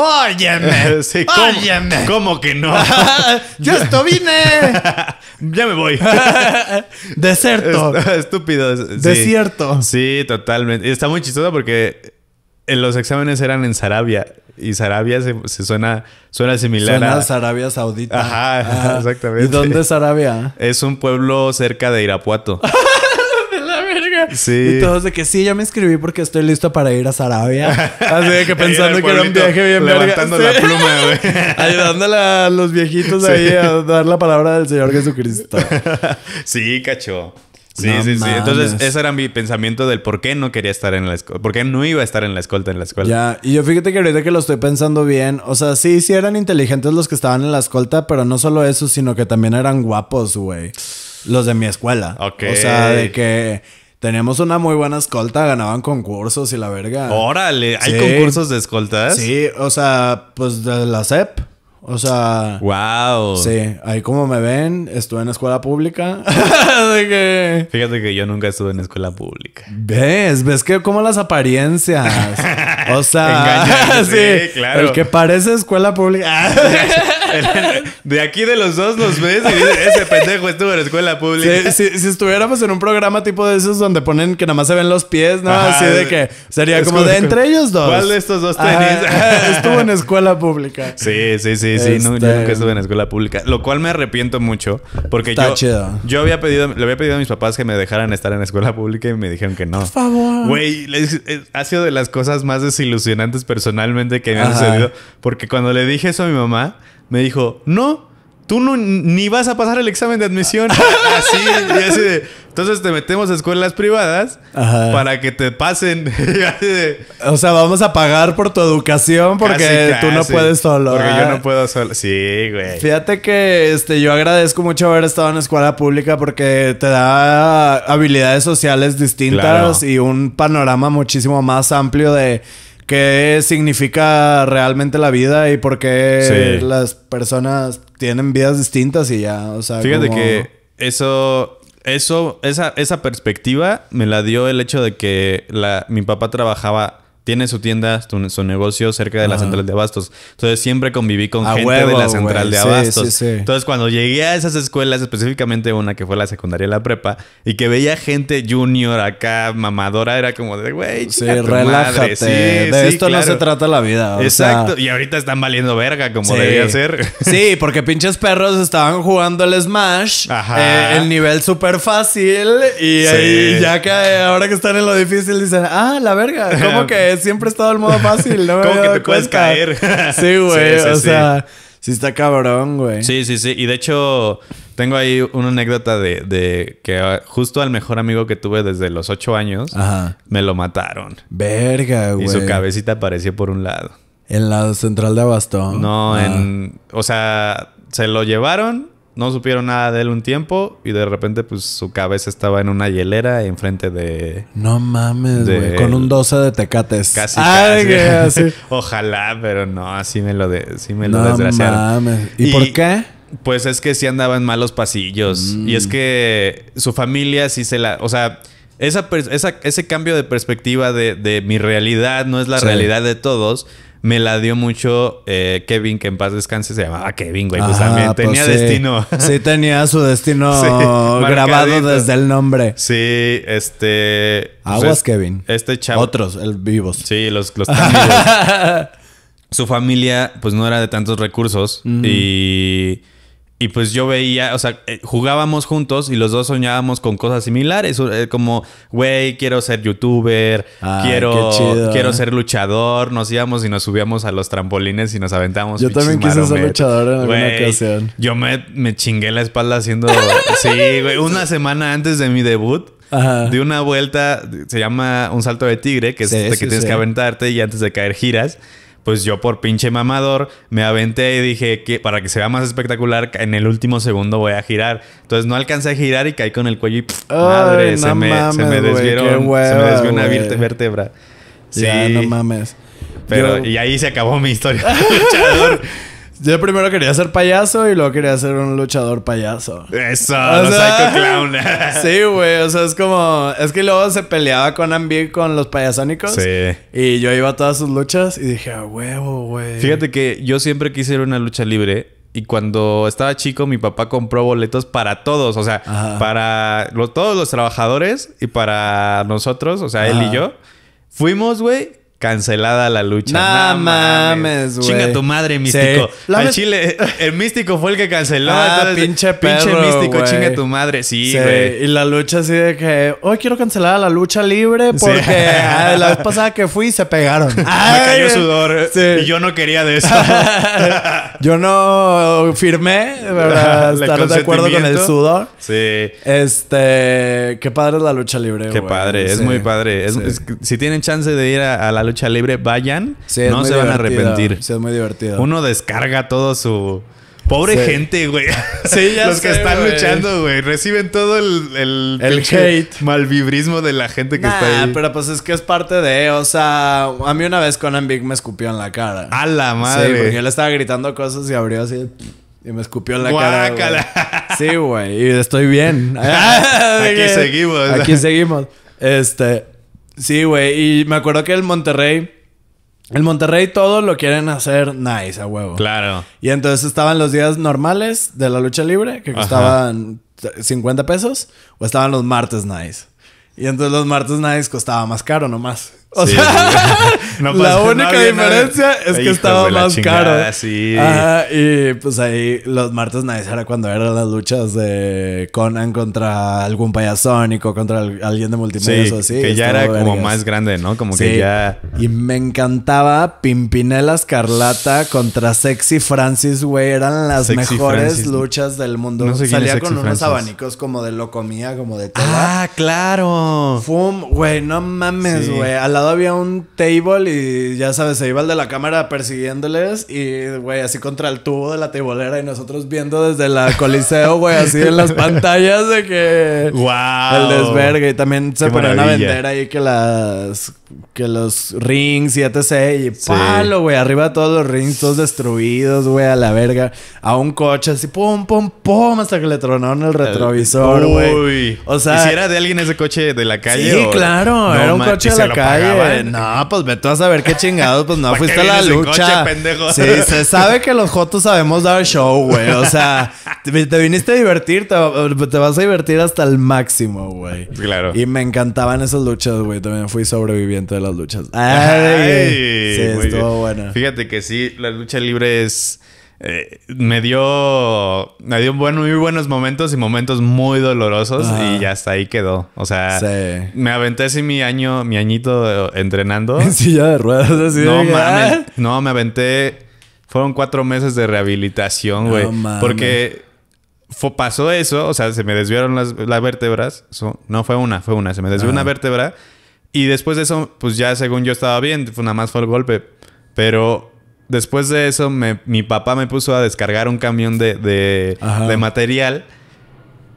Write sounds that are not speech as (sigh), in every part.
Óyeme. (laughs) ¿cómo, óyeme. ¿Cómo que no? (laughs) Yo esto vine. (laughs) ya me voy. Desierto. Estúpido. Desierto. Sí, totalmente. está muy chistoso porque en los exámenes eran en Sarabia. Y Sarabia se, suena, suena similar suena a... Sarabia Saudita. Ajá, exactamente. ¿Y dónde es Sarabia? Es un pueblo cerca de Irapuato. (laughs) Y todos de que sí, ya me inscribí porque estoy listo para ir a Sarabia. Así de que (laughs) pensando que era un viaje bien Levantando la pluma, güey. (laughs) Ayudándole a los viejitos ahí a dar la palabra del Señor Jesucristo. sí, cacho. Sí, sí, sí. Entonces, ese era mi pensamiento del por qué no quería estar en la escuela. Por qué no iba a estar en la escolta en la escuela. Ya, y yo fíjate que ahorita que lo estoy pensando bien. O sea, sí, sí eran inteligentes los que estaban en la escolta, pero no solo eso, sino que también eran guapos, güey. Los de mi escuela. Ok. O sea, de que Teníamos una muy buena escolta, ganaban concursos y la verga. Órale, ¿hay concursos de escoltas? Sí, o sea, pues de la CEP. O sea. ¡Wow! Sí, ahí como me ven, estuve en escuela pública. (laughs) Fíjate que yo nunca estuve en escuela pública. ¿Ves? ¿Ves que como las apariencias? (laughs) o sea. (laughs) sí, claro. El que parece escuela pública. de aquí de los dos nos ves y dices, ese pendejo estuvo en escuela pública. si, si, estuviéramos en un programa tipo de esos donde ponen que nada más se ven los pies, ¿no? Así de que sería como de entre ellos dos. ¿Cuál de estos dos tenis? estuvo en escuela pública. Sí, sí, sí sí, sí. yo nunca este. estuve en escuela pública. Lo cual me arrepiento mucho. Porque yo, había pedido, le había pedido a mis papás que me dejaran estar en escuela pública y me dijeron que no. Por favor. Güey, eh, ha sido de las cosas más desilusionantes personalmente que me han sucedido. Porque cuando le dije eso a mi mamá, me dijo, no, tú no, ni vas a pasar el examen de admisión. así, (laughs) ah, (laughs) y así Entonces te metemos a escuelas privadas para que te pasen. (laughs) o sea, vamos a pagar por tu educación porque tú no puedes solo. Porque yo no ah. puedo solo. Sí, güey. Fíjate que este, yo agradezco mucho haber estado en escuela pública porque te da habilidades sociales distintas y un panorama muchísimo más amplio de qué significa realmente la vida y por qué las personas tienen vidas distintas y ya, o sea, Fíjate que eso eso esa esa perspectiva me la dio el hecho de que mi papá trabajaba tiene su tienda, su, negocio cerca de la central de abastos. Entonces siempre conviví con gente de la central de abastos. Entonces cuando llegué a esas escuelas, específicamente una que fue la secundaria la prepa, y que veía gente junior acá, mamadora, era como de, güey, sí, relájate. de esto no se trata la vida. Exacto. Y ahorita están valiendo verga como debía ser. sí, porque pinches perros estaban jugando el Smash, eh, el nivel súper fácil, y ahí ya que ahora que están en lo difícil dicen, ah, la verga, ¿cómo (laughs) que es? siempre he estado el modo fácil, ¿no? (laughs) que te puedes caer. (laughs) sí, güey. o sea, sí está cabrón, güey. Sí, sí, sí. Y de hecho, tengo ahí una anécdota de, que ah, justo al mejor amigo que tuve desde los ocho años, me lo mataron. Verga, güey. Y su cabecita apareció por un lado. En la central de Bastón. No, ah. en. O sea, se lo llevaron no supieron nada de él un tiempo y de repente pues su cabeza estaba en una hielera enfrente de... No mames, güey. Con un 12 de tecates. Casi, (laughs) Ojalá, pero no, así me lo, de, me no lo desgraciaron. Mames. ¿Y, por qué? Pues es que sí andaba en malos pasillos. Mm. Y es que su familia sí se la... O sea ese cambio de perspectiva de, mi realidad no es la realidad de todos. Me la dio mucho eh, Kevin, que en paz descanse se llamaba Kevin, güey. Pues también pues tenía destino. (laughs) Sí, tenía su destino (laughs) grabado desde el nombre. Sí, este. Pues Aguas, Kevin. Este chavo. Otros, el vivos. Sí, los, los (laughs) Su familia, pues no era de tantos recursos. Y y pues yo veía, o sea, eh, jugábamos juntos y los dos soñábamos con cosas similares, eh, como, güey, quiero ser youtuber, quiero, ¿eh? ser luchador, nos íbamos y nos subíamos a los trampolines y nos aventábamos. Yo también quise ser luchador en alguna ocasión. Yo me, me chingué la espalda haciendo, (laughs) sí, güey, una semana antes de mi debut. De una vuelta, se llama un salto de tigre, que es este que tienes que aventarte y antes de caer giras pues yo por pinche mamador me aventé y dije que para que se vea más espectacular, en el último segundo voy a girar. Entonces no alcancé a girar y caí con el cuello y madre, se, me, me, se me desvió una vértebra. Sí, no mames. Pero, y ahí se acabó mi historia (laughs) Yo primero quería ser payaso y luego quería ser un luchador payaso. Eso, Psycho (laughs) Clown. sí, güey. O sea, es como. Es que luego se peleaba con con los payasónicos. Sí. Y yo iba a todas sus luchas y dije, a huevo, güey. Fíjate que yo siempre quise ir a una lucha libre. Y cuando estaba chico, mi papá compró boletos para todos. O sea, para todos los trabajadores y para nosotros, o sea, él y yo. Fuimos, güey. Cancelada la lucha. No, mames, güey. Chinga tu madre, místico. chile, (laughs) el místico fue el que canceló. Ah, pinche Pinche místico, chinga tu madre. Sí, güey. Y la lucha así de que, hoy quiero cancelar la lucha libre porque (laughs) ah, la vez pasada que fui se pegaron. (laughs) Ay, Me cayó sudor. Y yo no quería de eso. yo no firmé, ¿verdad? Estar de acuerdo con el sudor. Sí. Este, qué padre es la lucha libre, güey! Qué padre, es muy padre. si tienen chance de ir a la lucha libre, vayan. no se van a arrepentir. es muy divertido. Uno descarga todo su. Pobre gente, güey. (laughs) Sí, ya Los que están luchando, güey. Reciben todo el, el, hate. Malvibrismo de la gente que está ahí. Pero pues es que es parte de. O sea, a mí una vez Conan Big me escupió en la cara. A la madre. Sí, porque yo le estaba gritando cosas y abrió así. Y me escupió en la cara. Wey. Sí, güey. Y estoy bien. (laughs) (laughs) aquí seguimos. Aquí seguimos. Este. Sí, güey. Y me acuerdo que el Monterrey. El Monterrey todo lo quieren hacer nice, a huevo. Claro. Y entonces estaban los días normales de la lucha libre, que costaban cincuenta 50 pesos, o estaban los martes nice. Y entonces los martes nice costaba más caro nomás. O sea, (laughs) la única diferencia es que estaba más caro. Sí. y pues ahí los martes nadie era cuando eran las luchas de Conan contra algún payasónico, contra alguien de multimedia o así. Que ya era como más grande, ¿no? Como que ya. Y me encantaba Pimpinela Escarlata contra Sexy Francis, güey. Eran las mejores luchas del mundo. Salía con unos abanicos como de locomía, como de todo. Ah, claro. Fum, güey, no mames, güey. A había un table y ya sabes, se iba el de la cámara persiguiéndoles y, güey, así contra el tubo de la tebolera y nosotros viendo desde la coliseo, güey, así en las (laughs) pantallas de que... ¡Wow! El desvergue. Y también se ponían a vender ahí que las... Que los rings y etc. Y palo, güey. Arriba todos los rings, todos destruidos, güey, a la verga. A un coche así, pum, pum, pum, hasta que le tronaron el retrovisor, güey. O sea. ¿Y si era de alguien ese coche de la calle? Sí, claro. era un coche de la calle no, pues vas a ver qué chingados, pues no (laughs) fuiste a la lucha. sí, se sabe que los Jotos sabemos dar show, güey. O sea, te, viniste a divertir, te, vas a divertir hasta el máximo, güey. Claro. Y me encantaban esas luchas, güey. También fui sobreviviente de las luchas. Ay, Ay sí, estuvo bueno. Fíjate que sí, la lucha libre es eh, me dio me dio muy buenos momentos y momentos muy dolorosos y ya hasta ahí quedó. O sea, me aventé así mi año, mi añito eh, entrenando. (laughs) En silla de ruedas, No mames. Ah". No, me aventé. Fueron cuatro meses de rehabilitación, güey. No, porque pasó eso, o sea, se me desviaron las, vértebras. no fue una, fue una. Se me desvió una ah. vértebra. Y después de eso, pues ya según yo estaba bien, fue nada más fue el golpe. Pero después de eso, mi papá me puso a descargar un camión de, material.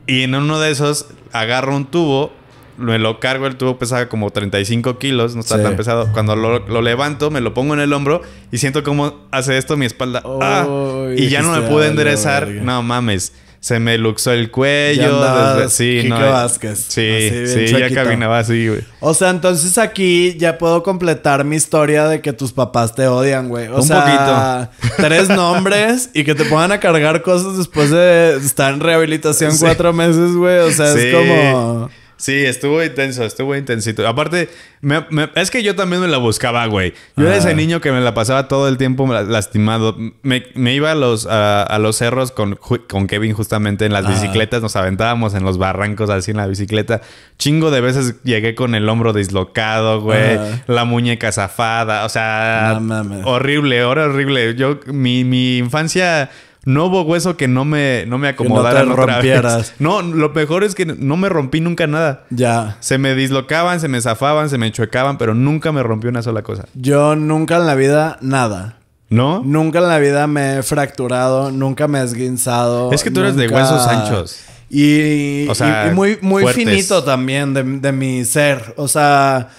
Y en uno de esos, agarro un tubo, me lo cargo, el tubo pesa como 35 kilos, no está tan pesado. Cuando lo, levanto, me lo pongo en el hombro y siento cómo hace esto mi espalda. Ah, y ya no me pude enderezar. No mames se me luxó el cuello. desde, sí, no, eh, Vázquez. Sí, sí, ya caminaba así, güey. O sea, entonces aquí ya puedo completar mi historia de que tus papás te odian, güey. O Un sea, poquito. Tres nombres y que te pongan a cargar cosas después de estar en rehabilitación cuatro meses, güey. O sea, es como. Sí, estuvo intenso, estuvo intensito. Aparte, es que yo también me la buscaba, güey. Yo era ese niño que me la pasaba todo el tiempo lastimado. Me, iba a los, a, los cerros con, con, Kevin justamente en las bicicletas. Nos aventábamos en los barrancos así en la bicicleta. Chingo de veces llegué con el hombro dislocado, güey. La muñeca zafada. O sea, horrible, ahora horrible. Yo, mi, mi infancia no hubo hueso que no me, no me acomodara. no (laughs) No, lo mejor es que no me rompí nunca nada. Ya. Se me dislocaban, se me zafaban, se me chuecaban, pero nunca me rompí una sola cosa. Yo nunca en la vida nada. ¿No? Nunca en la vida me he fracturado, nunca me he esguinzado. Es que tú eres de huesos anchos. Y, y, muy, muy finito también de, mi ser. O sea,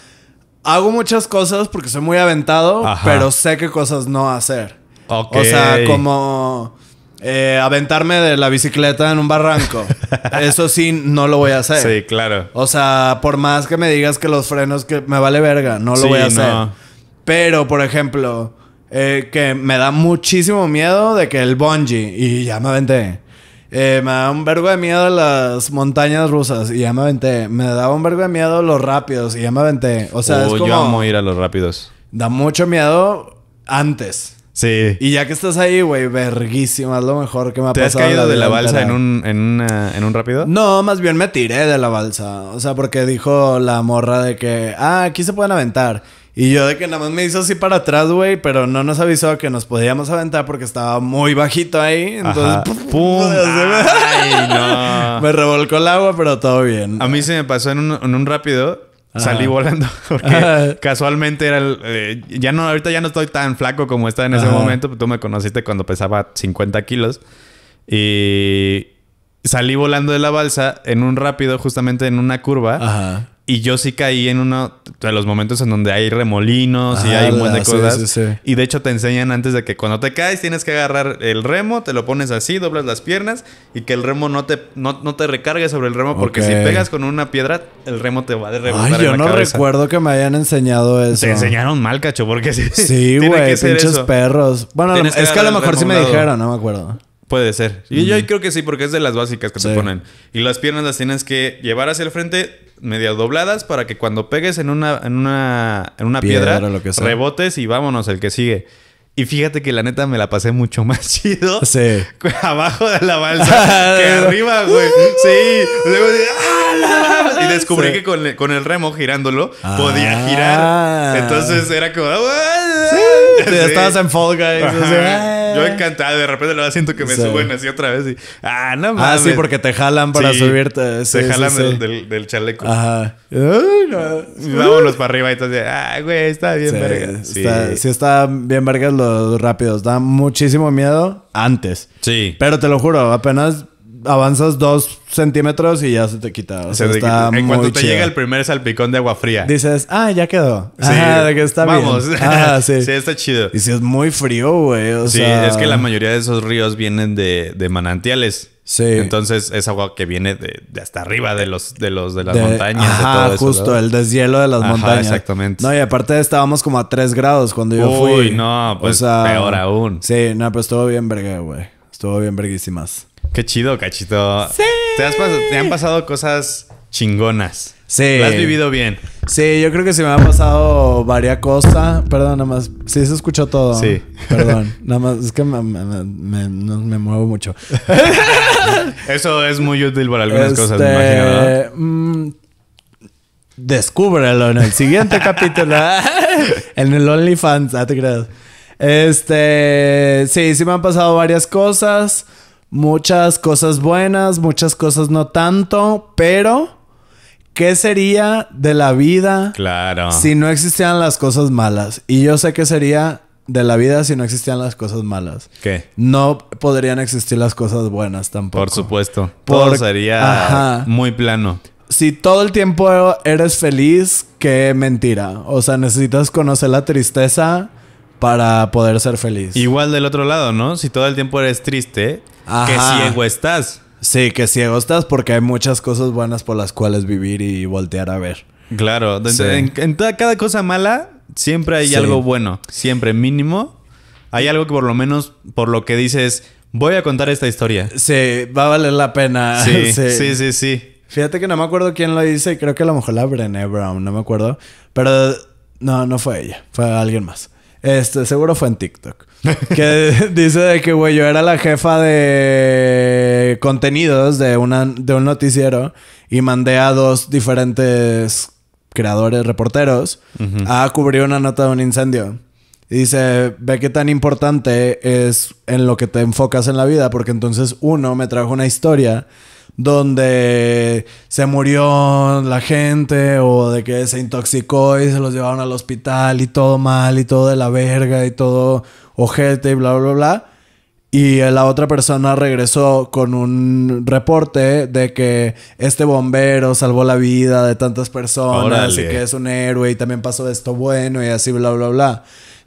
hago muchas cosas porque soy muy aventado, pero sé qué cosas no hacer. O sea, como eh, aventarme de la bicicleta en un barranco. (laughs) Eso sí, no lo voy a hacer. Sí, claro. O sea, por más que me digas que los frenos que me vale verga, no lo voy a hacer. Pero, por ejemplo, eh, que me da muchísimo miedo de que el bungee, y ya me aventé. Eh, me da un vergo de miedo las montañas rusas, y ya me aventé. Me da un vergo de miedo los rápidos, y ya me aventé. O sea, es como, yo amo ir a los rápidos. Da mucho miedo antes. Sí. Y ya que estás ahí, güey, verguísima, es lo mejor que me ha pasado. ¿Te has caído de la balsa en un, en, en un rápido? No, más bien me tiré de la balsa. O sea, porque dijo la morra de que, ah, aquí se pueden aventar. Y yo de que nada más me hizo así para atrás, güey, pero no nos avisó que nos podíamos aventar porque estaba muy bajito ahí. Entonces, ¡pum! (laughs) Ay, no. (laughs) me revolcó el agua, pero todo bien. A mí se me pasó en un, en un rápido Salí volando (laughs) porque casualmente era el, eh, ya no ahorita ya no estoy tan flaco como estaba en ese momento, tú me conociste cuando pesaba 50 kilos y salí volando de la balsa en un rápido justamente en una curva Ajá. Y yo sí caí en uno de los momentos en donde hay remolinos y hay un montón de cosas. Y de hecho te enseñan antes de que cuando te caes tienes que agarrar el remo, te lo pones así, doblas las piernas y que el remo no te, no, te recargue sobre el remo porque si pegas con una piedra, el remo te va a derrebar. Ay, yo no recuerdo que me hayan enseñado eso. Te enseñaron mal, cacho, porque sí. Sí, (laughs) güey, pinches perros. Bueno, es que a lo mejor sí me dijeron, no me acuerdo. Puede ser. Y yo creo que sí, porque es de las básicas que te ponen. Y las piernas las tienes que llevar hacia el frente, media dobladas, para que cuando pegues en una, en una, en una piedra, rebotes y vámonos, el que sigue. Y fíjate que la neta me la pasé mucho (laughs) más chido sí. abajo de la balsa (laughs) que arriba, güey. Sí. Luego, ¡ah! (laughs) y descubrí que con, con, el remo girándolo podía ah. girar. Entonces era como. Ah, ah". Estabas en folga. Yo encantado. De repente lo siento que me suben así otra vez Ah, no mames. Ah, sí, porque te jalan para subirte. te jalan del, del, chaleco. Ajá. Y Vámonos para arriba. Y entonces, ah, güey, está bien verga. Está, sí. está bien vergas los rápidos. Da muchísimo miedo antes. Sí. Pero te lo juro, apenas avanzas dos centímetros y ya se te quita. en cuanto te llega el primer salpicón de agua fría. Dices, ah, ya quedó. Sí, que está vamos. (laughs) sí. está chido. Y si es muy frío, güey. sí, es que la mayoría de esos ríos vienen de, manantiales. Sí. Entonces es agua que viene de, hasta arriba de los de los de las montañas. Ajá, justo, el deshielo de las montañas. Exactamente. No, y aparte estábamos como a 3 grados cuando yo fui. Uy, no, pues peor aún. Sí, no, pero estuvo bien verga, güey. Estuvo bien verguísimas. Qué chido, cachito. Sí. Te, han pasado cosas chingonas. Sí. Lo has vivido bien. Sí, yo creo que se me han pasado varias cosas. Perdón, nada más. Sí, se escuchó todo. Sí. Perdón. Nada más, es que me, muevo mucho. (laughs) Eso es muy útil para algunas cosas, me imagino. ¿no? Este, mm, descúbrelo en el siguiente (laughs) capítulo. (laughs) en el OnlyFans, ah, te crees? Este. Sí, sí me han pasado varias cosas muchas cosas buenas, muchas cosas no tanto, pero ¿qué sería de la vida claro. si no existieran las cosas malas? Y yo sé qué sería de la vida si no existían las cosas malas. ¿Qué? No podrían existir las cosas buenas tampoco. Por supuesto. Por... sería muy plano. Si todo el tiempo eres feliz, qué mentira. O sea, necesitas conocer la tristeza para poder ser feliz. Igual del otro lado, ¿no? Si todo el tiempo eres triste, que ciego estás. Sí, que ciego estás porque hay muchas cosas buenas por las cuales vivir y voltear a ver. Claro, en, cada cosa mala siempre hay algo bueno, siempre mínimo. Hay algo que por lo menos, por lo que dices, voy a contar esta historia. Sí, va a valer la pena. (laughs) Sí, sí, sí, Fíjate que no me acuerdo quién lo dice, creo que a lo mejor la Brené Brown, no me acuerdo. Pero no, no fue ella, fue alguien más. Este, seguro fue en TikTok. Que (laughs) dice de que, güey, yo era la jefa de contenidos de, una, de un noticiero y mandé a dos diferentes creadores, reporteros, a cubrir una nota de un incendio. Y dice, ve qué tan importante es en lo que te enfocas en la vida, porque entonces uno me trajo una historia donde se murió la gente o de que se intoxicó y se los llevaron al hospital y todo mal y todo de la verga y todo ojete y bla, bla, bla. Y la otra persona regresó con un reporte de que este bombero salvó la vida de tantas personas y que es un héroe y también pasó esto bueno y así, bla, bla, bla.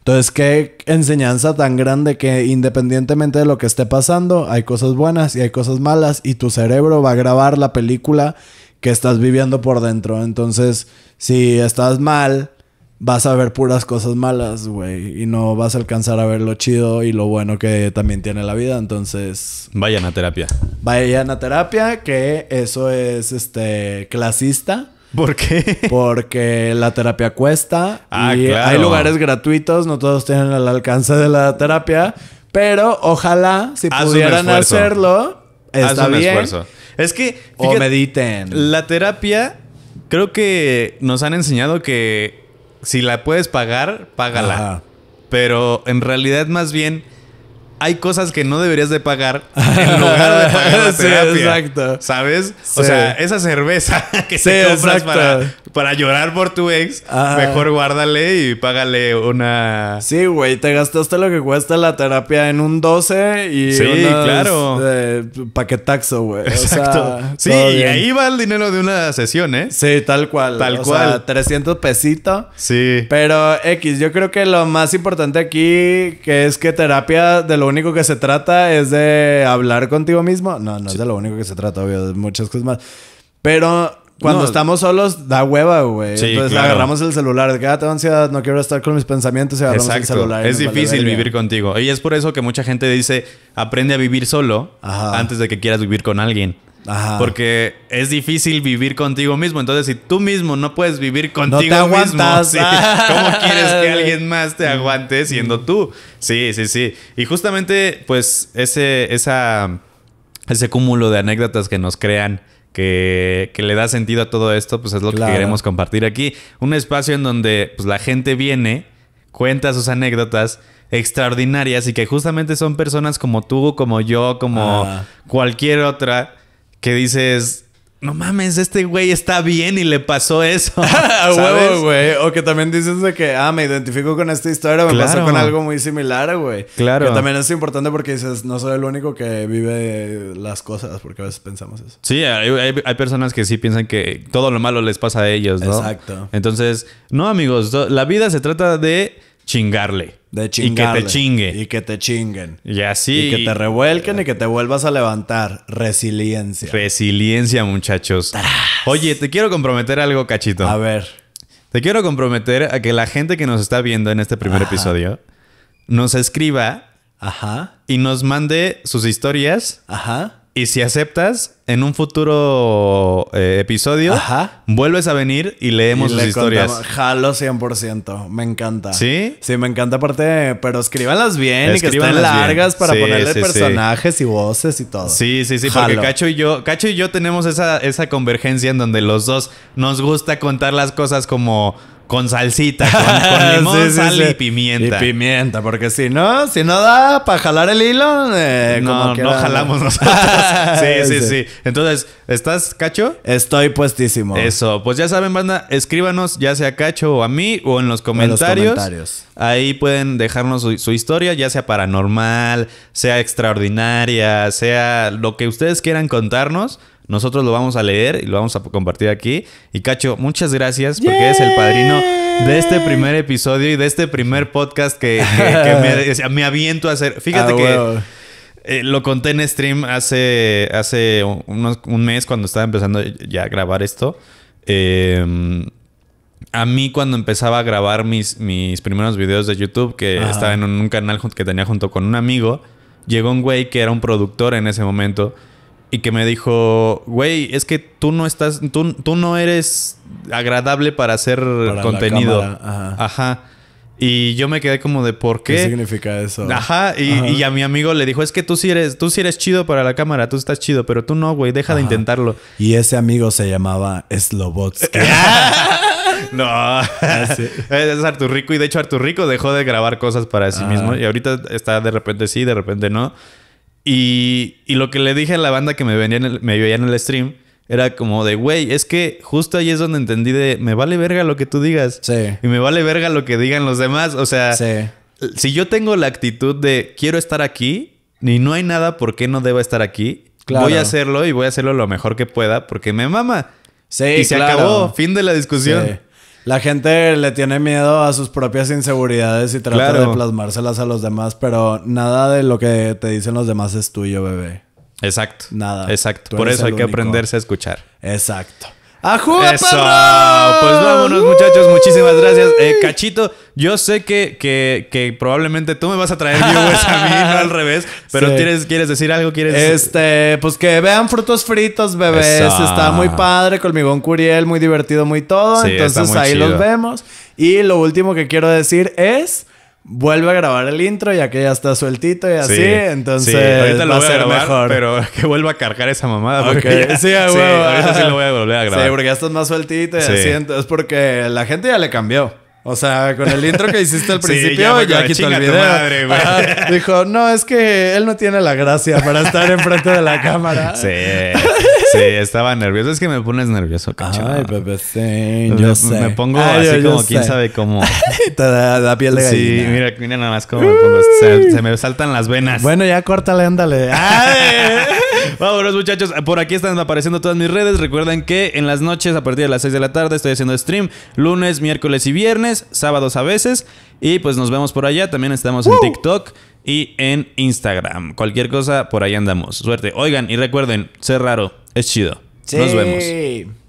Entonces, qué enseñanza tan grande que independientemente de lo que esté pasando, hay cosas buenas y hay cosas malas y tu cerebro va a grabar la película que estás viviendo por dentro. Entonces, si estás mal, vas a ver puras cosas malas, güey, y no vas a alcanzar a ver lo chido y lo bueno que también tiene la vida. Entonces, vayan a terapia. Vayan a terapia, que eso es este clasista. ¿Por qué? Porque la terapia cuesta. Ah, y Hay lugares gratuitos, no todos tienen el alcance de la terapia. Pero ojalá, si pudieran hacerlo, está Haz un bien. Esfuerzo. Es que. o mediten. La terapia, creo que nos han enseñado que si la puedes pagar, págala. Pero en realidad, más bien hay cosas que no deberías de pagar (laughs) en lugar de pagar la terapia. exacto. ¿Sabes? O sea, esa cerveza (laughs) que se te compras para, para, llorar por tu ex, mejor guárdale y págale una... Sí, güey, te gastaste lo que cuesta la terapia en un 12 y Sí, claro. Eh, paquetaxo, güey. Exacto. sí, y ahí va el dinero de una sesión, ¿eh? Sí, tal cual. Tal o cual. Sea, 300 pesito. Sí. Pero X, yo creo que lo más importante aquí que es que terapia de lo único que se trata es de hablar contigo mismo. No, no es de lo único que se trata, obvio, de muchas cosas más. Pero cuando estamos solos, da hueva, güey. Entonces agarramos el celular. De ah, tengo ansiedad, no quiero estar con mis pensamientos y agarramos el celular. Es difícil vivir contigo. Y es por eso que mucha gente dice, aprende a vivir solo antes de que quieras vivir con alguien. Porque es difícil vivir contigo mismo. Entonces, si tú mismo no puedes vivir contigo mismo, ¿cómo quieres que alguien (laughs) más te aguante siendo tú? Sí, sí, sí. Y justamente, pues, ese, esa, ese cúmulo de anécdotas que nos crean. Que, le da sentido a todo esto, pues es lo que queremos compartir aquí. Un espacio en donde pues, la gente viene, cuenta sus anécdotas, extraordinarias y que justamente son personas como tú, como yo, como ah. cualquier otra, que dices, no mames, este güey está bien y le pasó eso. (laughs) (laughs) huevo, güey. O que también dices de que, ah, me identifico con esta historia, me pasó con algo muy similar, güey. Claro. Que también es importante porque dices, no soy el único que vive las cosas, porque a veces pensamos eso. Sí, hay, hay, hay personas que sí piensan que todo lo malo les pasa a ellos, ¿no? Exacto. Entonces, no, amigos, la vida se trata de chingarle. De chingarle. Y que te chingue. Y que te chinguen. Y así. Y que te revuelquen eh. y que te vuelvas a levantar. Resiliencia. Resiliencia, muchachos. Oye, te quiero comprometer algo, cachito. A ver. Te quiero comprometer a que la gente que nos está viendo en este primer episodio nos escriba. Ajá. Y nos mande sus historias. Ajá y si aceptas, en un futuro eh, episodio, vuelves a venir y leemos sus le historias. Jalo 100%. Me encanta. ¿Sí? Sí, me encanta. Aparte, pero escríbanlas bien y que estén largas para ponerle personajes y voces y todo. Sí, sí, sí. Porque Cacho y yo, Cacho y yo tenemos esa, esa convergencia en donde los dos nos gusta contar las cosas como con salsita, (laughs) con, limón, sal y pimienta. Y pimienta, porque si no, si no da para jalar el hilo, eh, no, como que no jalamos (laughs) nosotros. sí, sí, sí. Entonces, ¿estás cacho? Estoy puestísimo. Eso, pues ya saben, banda, escríbanos, ya sea cacho o a mí o en los comentarios. Ahí pueden dejarnos su historia, ya sea paranormal, sea extraordinaria, sea lo que ustedes quieran contarnos. Nosotros lo vamos a leer y lo vamos a compartir aquí. Y Cacho, muchas gracias porque es eres el padrino de este primer episodio y de este primer podcast que, (laughs) me, aviento a hacer. Fíjate ah, que... Eh, lo conté en stream hace, hace un mes cuando estaba empezando ya a grabar esto. Em, a mí cuando empezaba a grabar mis, mis primeros videos de YouTube, que estaba en un, un, canal que tenía junto con un amigo, llegó un güey que era un productor en ese momento y que me dijo, güey, es que tú no estás, tú, tú no eres agradable para hacer contenido. Ajá. Y yo me quedé como de por qué. ¿Qué significa eso? Ajá. Y, a mi amigo le dijo, es que tú sí eres, tú sí eres chido para la cámara, tú estás chido, pero tú no, güey, deja de intentarlo. Y ese amigo se llamaba Slobotsky. (laughs) Ah. (laughs) no. Ah, es Artur Es Y de hecho, Artur Rico dejó de grabar cosas para sí mismo. Y ahorita está de repente sí, de repente no. Y, lo que le dije a la banda que me, venía en me veía en el stream era como de, güey, es que justo ahí es donde entendí de, me vale verga lo que tú digas. Sí. Y me vale verga lo que digan los demás. O sea, si yo tengo la actitud de, quiero estar aquí y no hay nada por qué no debo estar aquí, voy a hacerlo y voy a hacerlo lo mejor que pueda porque me mama. y se acabó, fin de la discusión. La gente le tiene miedo a sus propias inseguridades y trata de plasmárselas a los demás, pero nada de lo que te dicen los demás es tuyo, bebé. Exacto. Nada. Exacto. Por eso hay que aprenderse a escuchar. Exacto. ¡A jugar, Pues vámonos, muchachos. Muchísimas gracias. Eh, Cachito, yo sé que, que, probablemente tú me vas a traer viewers a mí, no al revés. Pero (laughs) ¿quieres, decir algo? ¿Quieres... Este, pues que vean frutos fritos, bebés. Está muy padre, Colmigón Curiel, muy divertido, muy todo. Entonces ahí los vemos. Y lo último que quiero decir es vuelve a grabar el intro ya que ya está sueltito y así, entonces Ahorita lo va voy a, ser mejor. Pero (laughs) que vuelva a cargar esa mamada. porque. sí, sí, ahorita sí lo voy a volver a grabar. Sí, porque ya estás más sueltito y así, entonces porque la gente ya le cambió. O sea, con el intro que hiciste al (laughs) principio, ya, quitó el video. dijo, no, es que él no tiene la gracia para estar enfrente de la cámara. Sí. (laughs) Sí, estaba nervioso. Es que me pones nervioso, cacho. Ay, bebé, sí, yo me, sé. Me pongo así como quién sabe cómo. (laughs) Te da, piel de gallina. Sí, mira, mira nada más cómo me pongo. Se, me saltan las venas. Bueno, ya córtale, ándale. (laughs) Vámonos, muchachos. Por aquí están apareciendo todas mis redes. Recuerden que en las noches, a partir de las 6 de la tarde, estoy haciendo stream. Lunes, miércoles y viernes. Sábados a veces. Y pues nos vemos por allá. También estamos en TikTok y en Instagram. Cualquier cosa, por ahí andamos. Suerte. Oigan, y recuerden, ser raro es chido. Nos vemos.